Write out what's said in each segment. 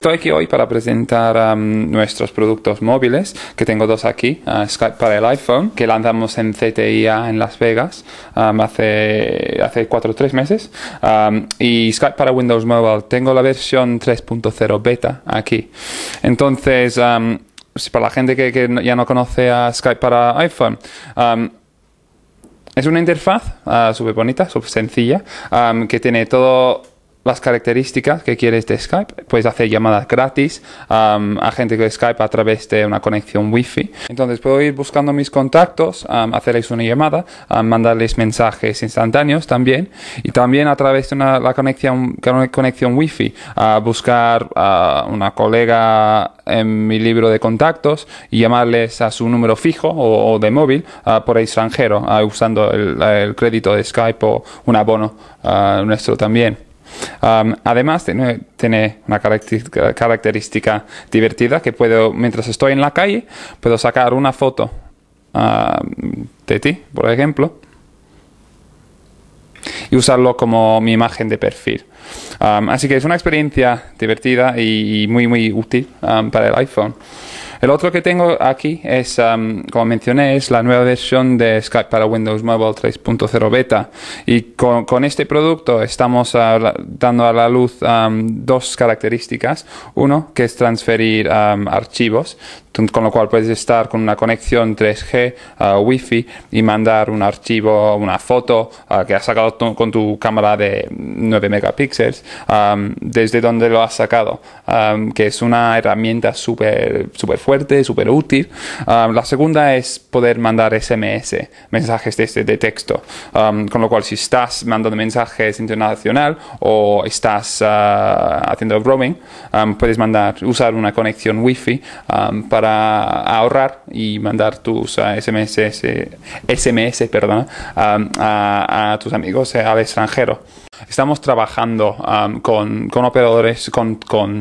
Estoy aquí hoy para presentar um, nuestros productos móviles, que tengo dos aquí, uh, Skype para el iPhone, que lanzamos en CTIA en Las Vegas um, hace, hace 4 o 3 meses, um, y Skype para Windows Mobile. Tengo la versión 3.0 beta aquí. Entonces, para la gente que, ya no conoce a Skype para iPhone, es una interfaz uh, súper bonita, súper sencilla, que tiene todo las características que quieres de este Skype. Puedes hacer llamadas gratis a gente de Skype a través de una conexión wifi. Entonces puedo ir buscando mis contactos, hacerles una llamada, mandarles mensajes instantáneos también y también a través de una, la conexión, conexión wi a buscar a una colega en mi libro de contactos y llamarles a su número fijo o, de móvil ah, por extranjero ah, usando el, el, crédito de Skype o un abono ah, nuestro también además, tiene, una característica, divertida que puedo, mientras estoy en la calle, puedo sacar una foto de ti, por ejemplo, y usarlo como mi imagen de perfil. así que es una experiencia divertida y muy, muy útil para el iPhone. El otro que tengo aquí es, como mencioné, es la nueva versión de Skype para Windows Mobile 3.0 Beta. Y con, este producto estamos dando a la luz dos características. Uno, que es transferir archivos, con lo cual puedes estar con una conexión 3G, a Wi-Fi y mandar un archivo, una foto que has sacado con tu cámara de 9 megapíxeles desde donde lo has sacado, que es una herramienta súper, súper fuerte, súper útil. Um, la segunda es poder mandar SMS, mensajes de, texto. Um, con lo cual, si estás mandando mensajes internacional o estás uh, haciendo roaming, um, puedes mandar, usar una conexión wifi para ahorrar y mandar tus ah, SMS, SMS perdón, a, tus amigos eh, al extranjero. Estamos trabajando con, operadores, con,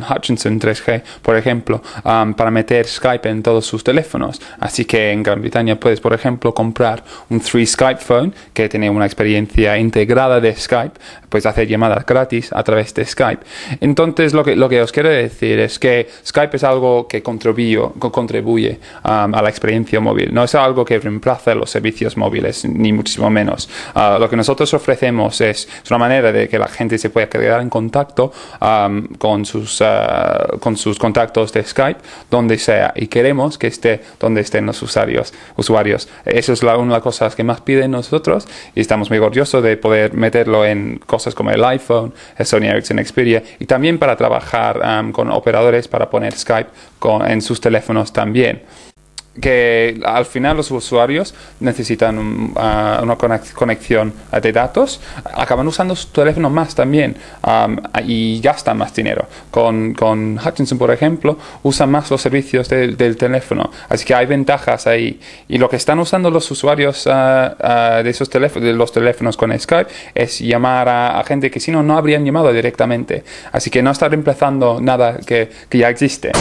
Hutchinson 3G, por ejemplo, para meter Skype en todos sus teléfonos. Así que en Gran Bretaña puedes, por ejemplo, comprar un 3 Skype Phone que tiene una experiencia integrada de Skype, pues hacer llamadas gratis a través de Skype. Entonces, lo que, lo que os quiero decir es que Skype es algo que contribuye, contribuye a la experiencia móvil. No es algo que reemplace los servicios móviles, ni muchísimo menos. Ah, lo que nosotros ofrecemos es, una manera de que la gente se pueda quedar en contacto con, sus, ah, con sus contactos de Skype, donde sea, y queremos que esté donde estén los usuarios. usuarios. Eso es la, una de las cosas que más piden nosotros y estamos muy orgullosos de poder meterlo en cosas como el iPhone, el Sony Ericsson Xperia y también para trabajar con operadores para poner Skype en sus teléfonos también que al final los usuarios necesitan um, una conexión de datos, acaban usando su teléfono más también um, y gastan más dinero. Con, con, Hutchinson, por ejemplo, usan más los servicios del teléfono, así que hay ventajas ahí. Y lo que están usando los usuarios ah, ah, de, esos teléfonos, de los teléfonos con Skype es llamar a, gente que si no, no habrían llamado directamente. Así que no está reemplazando nada que, que ya existe.